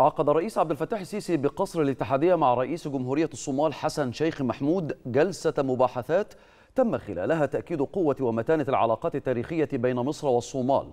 عقد الرئيس عبد الفتاح السيسي بقصر الاتحادية مع رئيس جمهورية الصومال حسن شيخ محمود جلسة مباحثات تم خلالها تأكيد قوة ومتانة العلاقات التاريخية بين مصر والصومال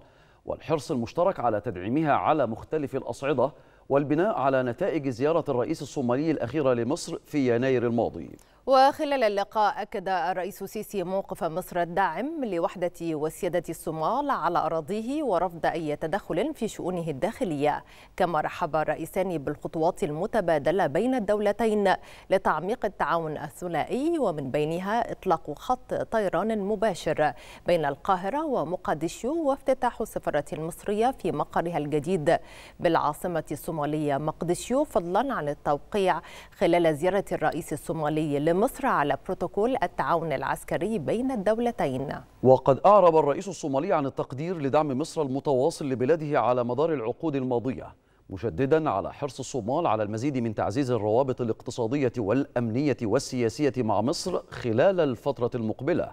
والحرص المشترك على تدعيمها على مختلف الأصعدة والبناء على نتائج زيارة الرئيس الصومالي الأخيرة لمصر في يناير الماضي وخلال اللقاء أكد الرئيس السيسي موقف مصر الداعم لوحدة وسيادة الصومال على أراضيه ورفض أي تدخل في شؤونه الداخلية كما رحب الرئيسان بالخطوات المتبادلة بين الدولتين لتعميق التعاون الثنائي ومن بينها إطلاق خط طيران مباشر بين القاهرة ومقدشو وافتتاح السفارة المصرية في مقرها الجديد بالعاصمة الصومالية مقدشو فضلا عن التوقيع خلال زيارة الرئيس الصومالي مصر على بروتوكول التعاون العسكري بين الدولتين وقد أعرب الرئيس الصومالي عن التقدير لدعم مصر المتواصل لبلاده على مدار العقود الماضية مشددا على حرص الصومال على المزيد من تعزيز الروابط الاقتصادية والأمنية والسياسية مع مصر خلال الفترة المقبلة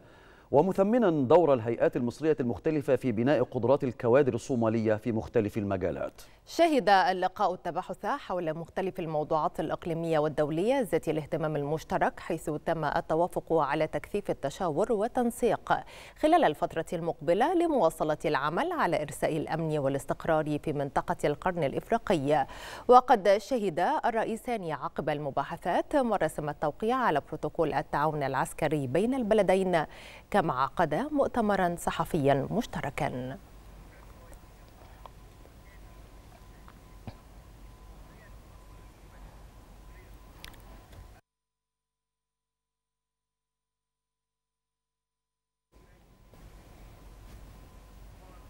ومثمنا دور الهيئات المصرية المختلفة في بناء قدرات الكوادر الصومالية في مختلف المجالات شهد اللقاء التباحث حول مختلف الموضوعات الإقليمية والدولية ذات الاهتمام المشترك حيث تم التوافق على تكثيف التشاور وتنسيق خلال الفترة المقبلة لمواصلة العمل على إرساء الأمن والاستقرار في منطقة القرن الإفريقي وقد شهد الرئيسان عقب المباحثات مراسم التوقيع على بروتوكول التعاون العسكري بين البلدين كما مع قدا مؤتمرا صحفيا مشتركا